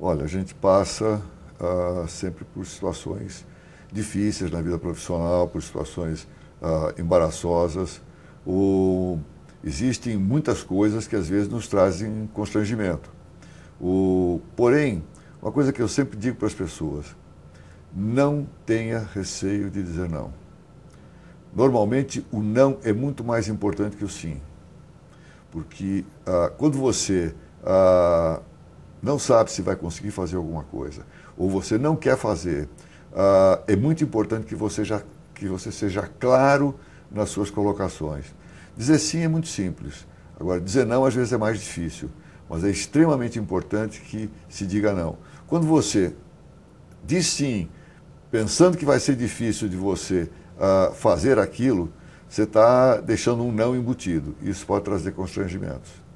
Olha, a gente passa ah, sempre por situações difíceis na vida profissional, por situações ah, embaraçosas. O, existem muitas coisas que às vezes nos trazem constrangimento. O, porém, uma coisa que eu sempre digo para as pessoas: não tenha receio de dizer não. Normalmente, o não é muito mais importante que o sim, porque ah, quando você ah, não sabe se vai conseguir fazer alguma coisa, ou você não quer fazer, ah, é muito importante que você, já, que você seja claro nas suas colocações. Dizer sim é muito simples. Agora, dizer não às vezes é mais difícil, mas é extremamente importante que se diga não. Quando você diz sim, pensando que vai ser difícil de você ah, fazer aquilo, você está deixando um não embutido. Isso pode trazer constrangimentos.